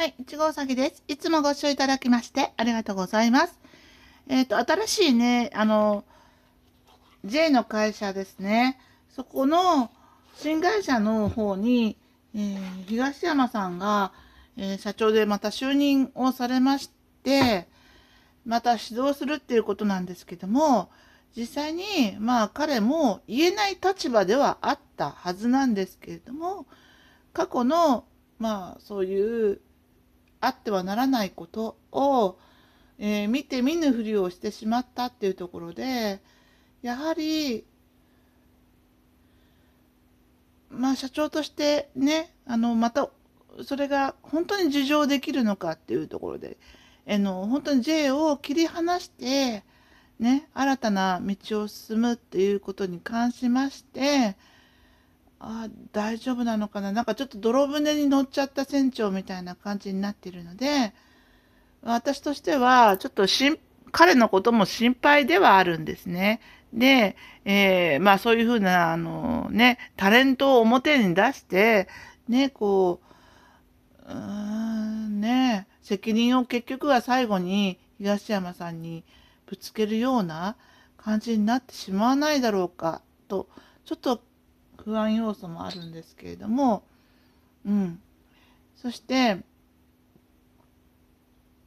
はい、いちごうさぎです。いつもご視聴いただきましてありがとうございます。えっ、ー、と、新しいね、あの、J の会社ですね。そこの新会社の方に、えー、東山さんが、えー、社長でまた就任をされまして、また指導するっていうことなんですけども、実際に、まあ彼も言えない立場ではあったはずなんですけれども、過去の、まあそういうあってはならないことを、えー、見て見ぬふりをしてしまったっていうところで、やはり、まあ社長としてね、あの、また、それが本当に受情できるのかっていうところで、えの、本当に J を切り離して、ね、新たな道を進むっていうことに関しまして、あ大丈夫なのかななんかちょっと泥船に乗っちゃった船長みたいな感じになってるので私としてはちょっとしん彼のことも心配ではあるんですね。で、えー、まあそういうふうなあのねタレントを表に出してねこううんね責任を結局は最後に東山さんにぶつけるような感じになってしまわないだろうかとちょっと不安要素もあるんですけれども、うん。そして、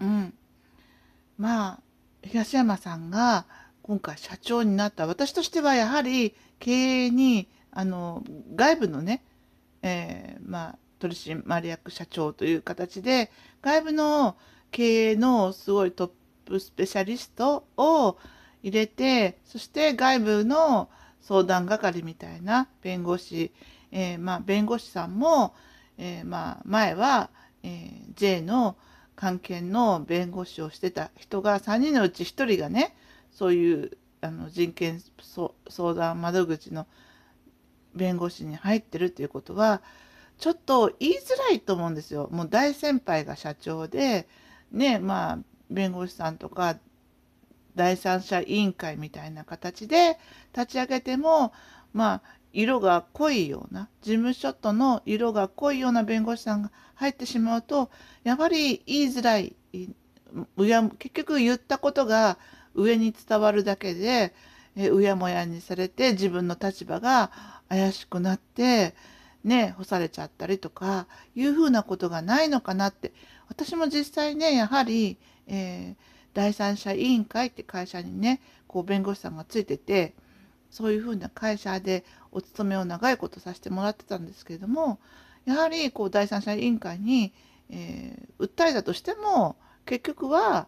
うん。まあ、東山さんが今回社長になった、私としてはやはり経営に、あの、外部のね、えー、まあ、取締役社長という形で、外部の経営のすごいトップスペシャリストを入れて、そして外部の、相談係みたいな弁護士、えー、まあ、弁護士さんも、えー、まあ、前は、えー、J の関係の弁護士をしてた人が3人のうち1人がねそういうあの人権相談窓口の弁護士に入ってるっていうことはちょっと言いづらいと思うんですよ。もう大先輩が社長でねまあ弁護士さんとか第三者委員会みたいな形で立ち上げてもまあ色が濃いような事務所との色が濃いような弁護士さんが入ってしまうとやはり言いづらい結局言ったことが上に伝わるだけでえうやもやにされて自分の立場が怪しくなってね干されちゃったりとかいうふうなことがないのかなって私も実際ねやはり、えー第三者委員会って会社にねこう弁護士さんがついててそういうふうな会社でお勤めを長いことさせてもらってたんですけれどもやはりこう第三者委員会に、えー、訴えたとしても結局は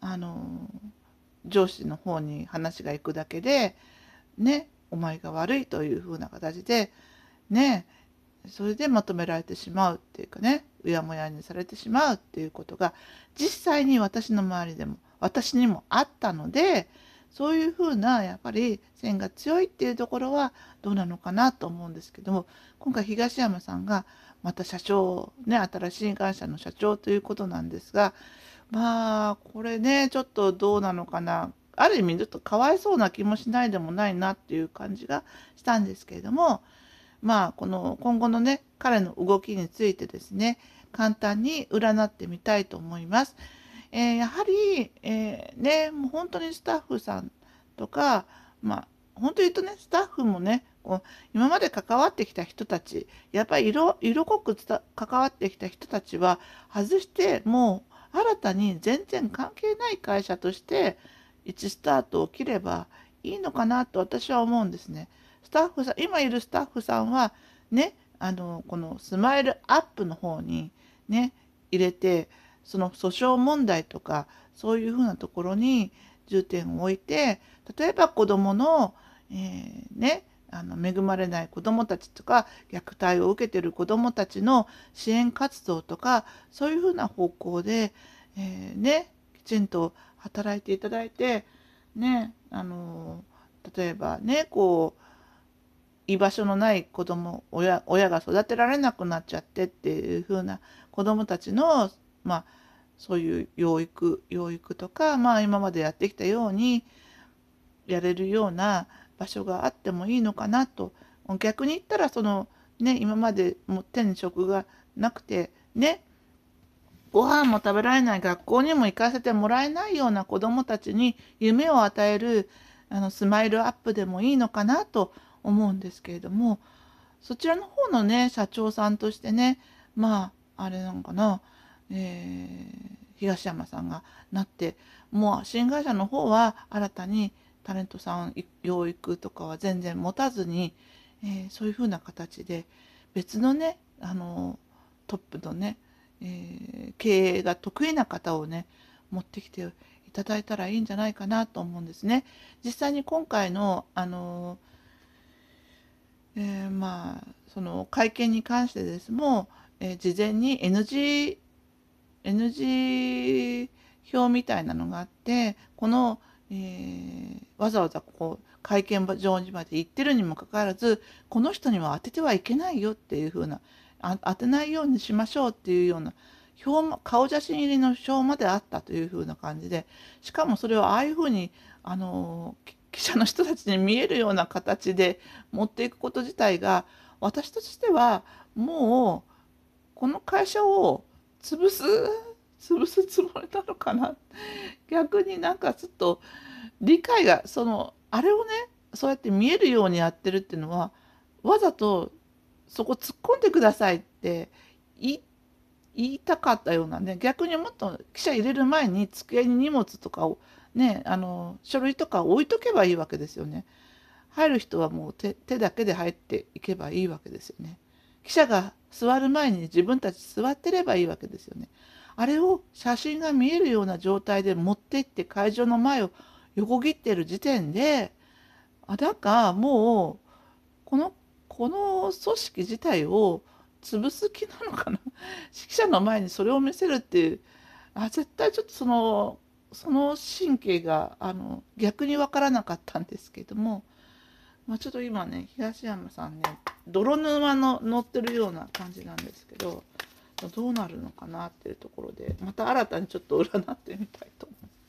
あの上司の方に話が行くだけでねお前が悪いというふうな形でねそれでまとめられてしまうっていうかねうやもやにされてしまうっていうことが実際に私の周りでも私にもあったのでそういうふうなやっぱり線が強いっていうところはどうなのかなと思うんですけども今回東山さんがまた社長ね新しい会社の社長ということなんですがまあこれねちょっとどうなのかなある意味ちょっとかわいそうな気もしないでもないなっていう感じがしたんですけれどもまあこの今後のね彼の動きについてですね簡単に占ってみたいと思います。えー、やはり、えー、ねもう本当にスタッフさんとかまあ本当言うとねスタッフもねこう今まで関わってきた人たちやっぱり色色濃く関わってきた人たちは外してもう新たに全然関係ない会社として1スタートを切ればいいのかなと私は思うんですね。スタッフさん今いるスタッフさんはねあのこのスマイルアップの方にね入れてその訴訟問題とかそういうふうなところに重点を置いて例えば子どもの、えー、ねあの恵まれない子どもたちとか虐待を受けてる子どもたちの支援活動とかそういうふうな方向で、えー、ねきちんと働いていただいてねあの例えばねこう居場所のない子供親親が育てられなくなっちゃってっていう風な子供たちのまあそういう養育養育とかまあ今までやってきたようにやれるような場所があってもいいのかなと逆に言ったらそのね今までもう転職がなくてねご飯も食べられない学校にも行かせてもらえないような子どもたちに夢を与えるあのスマイルアップでもいいのかなと思うんですけれどもそちらの方のね社長さんとしてねまああれなんかな、えー、東山さんがなってもう新会社の方は新たにタレントさん養育とかは全然持たずに、えー、そういうふうな形で別のねあのトップのね、えー、経営が得意な方をね持ってきていただいたらいいんじゃないかなと思うんですね。実際に今回のあのえー、まあその会見に関してですも、えー、事前に NG, NG 表みたいなのがあってこの、えー、わざわざここ会見場にまで行ってるにもかかわらずこの人には当ててはいけないよっていうふうな当てないようにしましょうっていうような表顔写真入りの表まであったというふうな感じでしかもそれをああいうふうにあのー記者の人たちに見えるような形で持っていくこと自体が私としてはもうこの会社を潰す潰すつもりなのかな逆になんかちょっと理解がそのあれをねそうやって見えるようにやってるっていうのはわざとそこ突っ込んでくださいって言いたかったようなね逆にもっと記者入れる前に机に荷物とかをねあの書類とか置いとけばいいわけですよね。入る人はもう手だけで入っていけばいいわけですよね。記者が座る前に自分たち座ってればいいわけですよね。あれを写真が見えるような状態で持ってって会場の前を横切ってる時点であだんかもうこのこの組織自体を潰す気なのかな指揮 者の前にそれを見せるっていうあ絶対ちょっとそのその神経があの逆に分からなかったんですけども、まあ、ちょっと今ね東山さんね泥沼の乗ってるような感じなんですけどどうなるのかなっていうところでまた新たにちょっと占ってみたいと思います。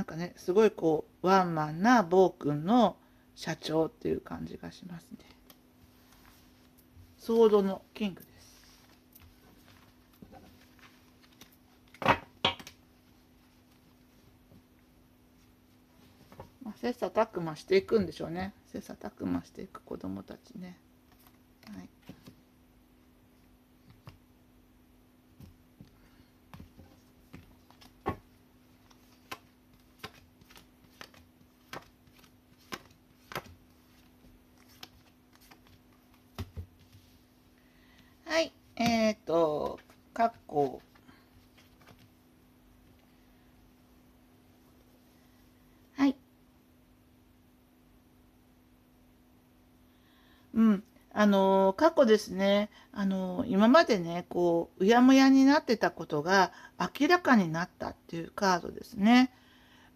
なんかねすごいこうワンマンな暴君の社長っていう感じがしますね。ソードのキングです。まあ、切磋琢磨していくんでしょうね。切磋琢磨していく子供たちね。はい。過去ですね、あの、今までね、こう、うやむやになってたことが明らかになったっていうカードですね。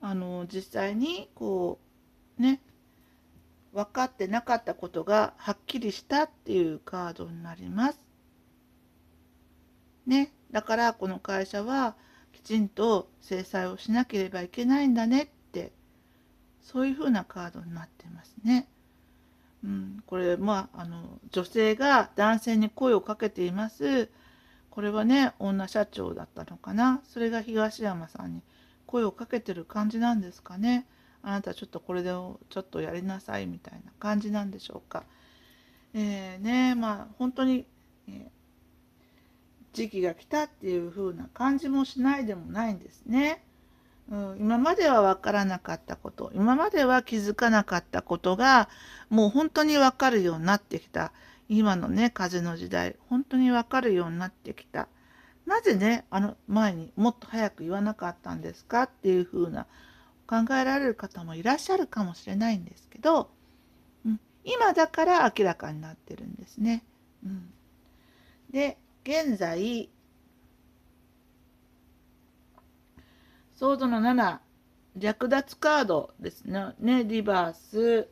あの、実際に、こう、ね、分かってなかったことがはっきりしたっていうカードになります。ね、だからこの会社はきちんと制裁をしなければいけないんだねってそういうふうなカードになってますね。うん、これ、まあ、あの、女性が男性に声をかけています。これはね、女社長だったのかな。それが東山さんに声をかけてる感じなんですかね。あなたちょっとこれでちょっとやりなさいみたいな感じなんでしょうか。えー、ね、まあ、本当に、えー、時期が来たっていう風な感じもしないでもないんですね。うん、今までは分からなかったこと今までは気づかなかったことがもう本当に分かるようになってきた今のね風の時代本当に分かるようになってきたなぜねあの前にもっと早く言わなかったんですかっていう風な考えられる方もいらっしゃるかもしれないんですけど、うん、今だから明らかになってるんですね。うん、で現在ソードの7、略奪カードですね。ね、リバース。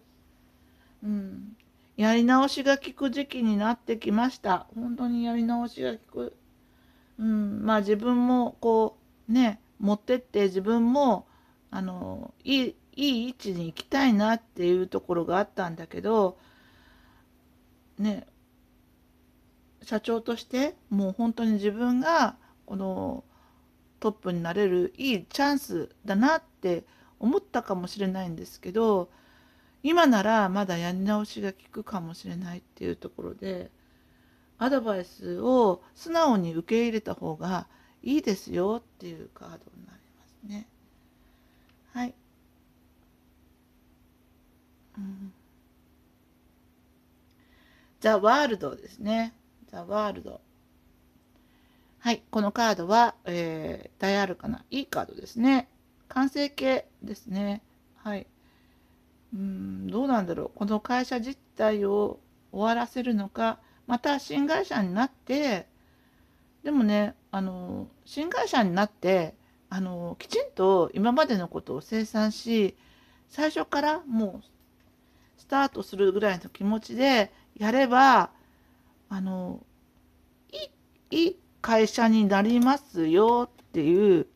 うん。やり直しが効く時期になってきました。本当にやり直しが効く。うん。まあ自分もこう、ね、持ってって自分も、あの、いい、いい位置に行きたいなっていうところがあったんだけど、ね、社長としてもう本当に自分がこのトップになれるいいチャンスだなって思ったかもしれないんですけど今ならまだやり直しが効くかもしれないっていうところでアドバイスを素直に受け入れた方がいいですよっていうカードになりますね。はい、うん、ザ・ワールドですね。ザ・ワールド。はい、このカードは、えー、大アルカナ、いいカードですね。完成形ですね。はい。うん、どうなんだろう。この会社実態を終わらせるのか、また新会社になって、でもね、あの、新会社になって、あの、きちんと今までのことを清算し、最初からもうスタートするぐらいの気持ちでやればあのいいいい会社になりますよっていう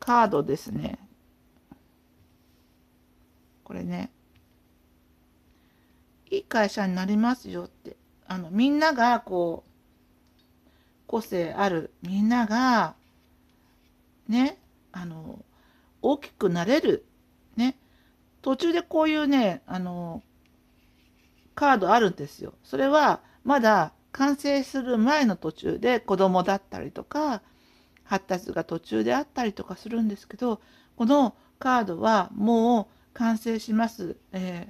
カードですね。これね。いい会社になりますよって。あの、みんながこう、個性あるみんなが、ね、あの、大きくなれる。ね。途中でこういうね、あの、カードあるんですよ。それは、まだ完成する前の途中で子供だったりとか発達が途中であったりとかするんですけどこのカードはもう完成します、え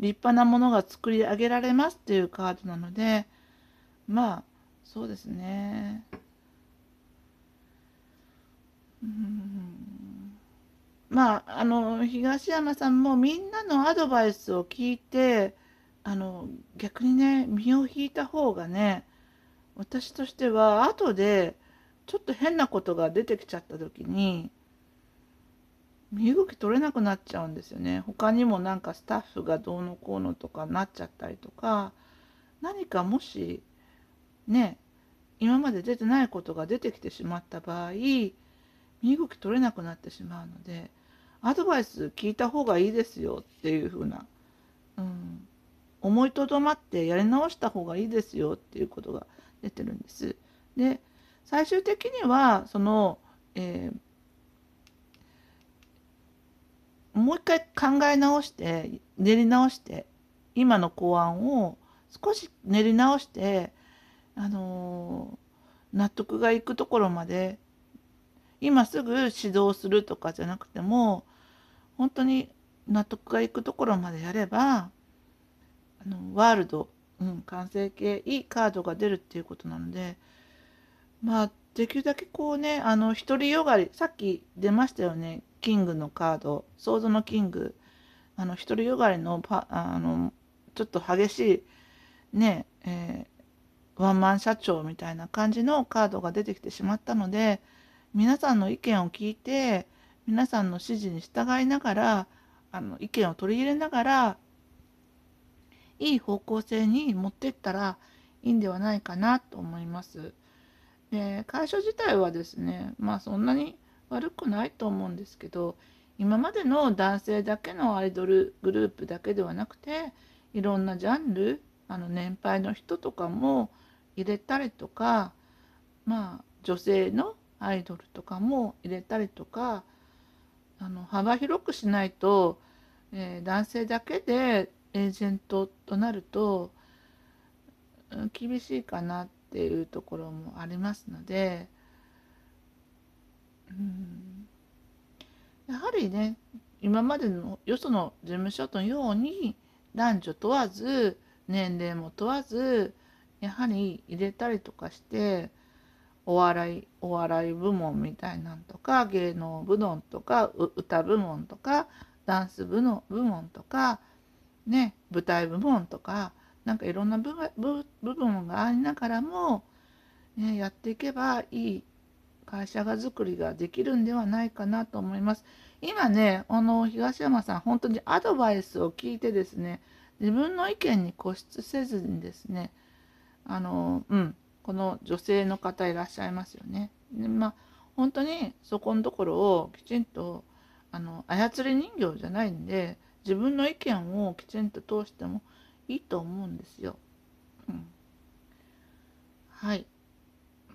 ー、立派なものが作り上げられますっていうカードなのでまあそうですねうんまああの東山さんもみんなのアドバイスを聞いてあの逆にね身を引いた方がね私としては後でちょっと変なことが出てきちゃった時に身動き取れなくなっちゃうんですよね他にもなんかスタッフがどうのこうのとかなっちゃったりとか何かもしね今まで出てないことが出てきてしまった場合身動き取れなくなってしまうのでアドバイス聞いた方がいいですよっていう風な、うん、思いとどまってやり直した方がいいですよっていうことが出てるんです。で最終的にはその、えー、もう一回考え直して練り直して今の考案を少し練り直して、あのー、納得がいくところまで今すぐ指導するとかじゃなくても本当に納得がいくところまでやればあのワールド、うん、完成形いいカードが出るっていうことなのでまあできるだけこうねあの独りよがりさっき出ましたよねキングのカード想像のキングあの独りよがりのパあのちょっと激しいね、えー、ワンマン社長みたいな感じのカードが出てきてしまったので皆さんの意見を聞いて皆さんの指示に従いながらあの意見を取り入れながらいい方向性に持ってったらいいんではないかなと思います。で会社自体はですねまあそんなに悪くないと思うんですけど今までの男性だけのアイドルグループだけではなくていろんなジャンルあの年配の人とかも入れたりとかまあ女性のアイドルとかも入れたりとかあの幅広くしないと、えー、男性だけでエージェントとなると厳しいかなっていうところもありますので、やはりね今までのよその事務所のように男女問わず年齢も問わずやはり入れたりとかしてお笑いお笑い部門みたいなんとか芸能部門とか歌部門とかダンス部の部門とかね舞台部門とかなんかいろんな部分がありながらも、ね、やっていけばいい会社が作りができるんではないかなと思います。今ねあの東山さん本当にアドバイスを聞いてですね自分の意見に固執せずにですねあのうんこの女性の方いらっしゃいますよね。でまあ本当にそこのところをきちんとあの操り人形じゃないんで自分の意見をきちんと通してもいいと思うんですよ。うん、はい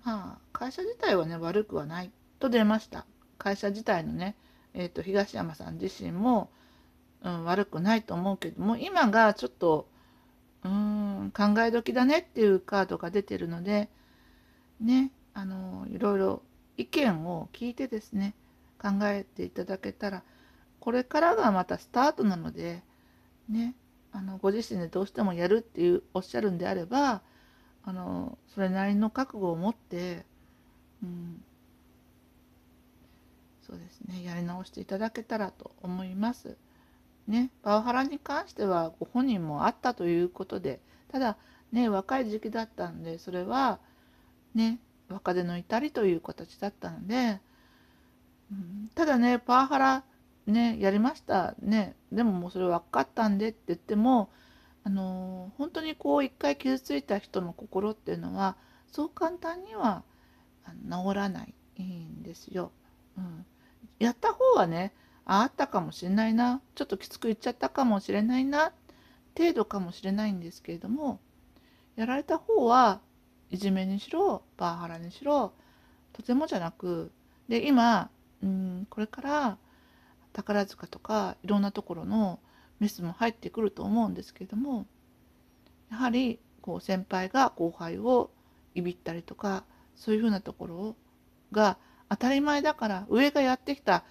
まあ会社自体はね悪くはないと出ました会社自体のね、えーと、東山さん自身も、うん、悪くないと思うけども今がちょっとうん考え時だねっていうカードが出てるのでねあのいろいろ意見を聞いてですね考えていただけたらこれからがまたスタートなのでねあのご自身でどうしてもやるっていうおっしゃるんであればあのそれなりの覚悟を持って、うん、そうですねやり直していただけたらと思います。ね、パワハラに関してはご本人もあったということでただね若い時期だったんでそれはね若手の至りという形だったので、うん、ただねパワハラねやりましたねでももうそれ分かったんでって言ってもあの本当にこう一回傷ついた人の心っていうのはそう簡単には治らないんですよ。うん、やった方はねああったかもしれないなちょっときつく言っちゃったかもしれないな程度かもしれないんですけれどもやられた方はいじめにしろパワハラにしろとてもじゃなくで今、うん、これから宝塚とかいろんなところのメスも入ってくると思うんですけれどもやはりこう先輩が後輩をいびったりとかそういうふうなところが当たり前だから上がやってきた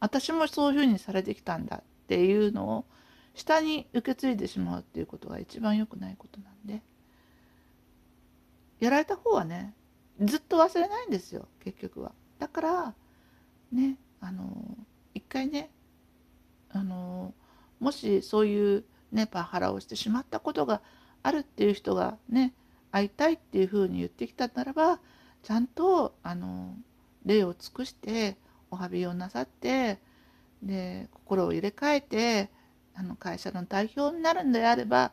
私もそういうふうにされてきたんだっていうのを下に受け継いでしまうっていうことが一番良くないことなんでやられた方はねずっと忘れないんですよ結局は。だからねあのー一回ねあのもしそういう、ね、パワハラをしてしまったことがあるっていう人がね会いたいっていうふうに言ってきたならばちゃんとあの礼を尽くしてお詫びをなさってで心を入れ替えてあの会社の代表になるんであれば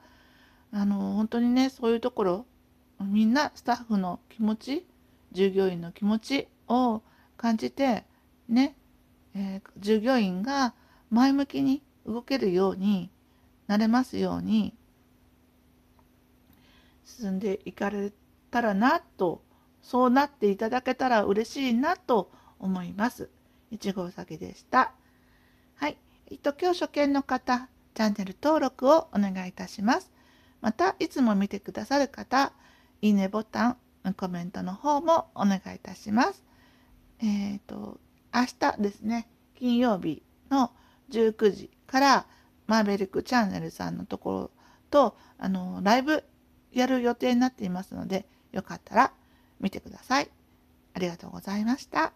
あの本当にねそういうところみんなスタッフの気持ち従業員の気持ちを感じてねえー、従業員が前向きに動けるようになれますように進んでいかれたらなとそうなっていただけたら嬉しいなと思います。1号先でした。はい。えっと、今日初見の方、チャンネル登録をお願いいたします。また、いつも見てくださる方、いいねボタン、コメントの方もお願いいたします。えっ、ー、と、明日ですね、金曜日の19時からマーベリックチャンネルさんのところと、あの、ライブやる予定になっていますので、よかったら見てください。ありがとうございました。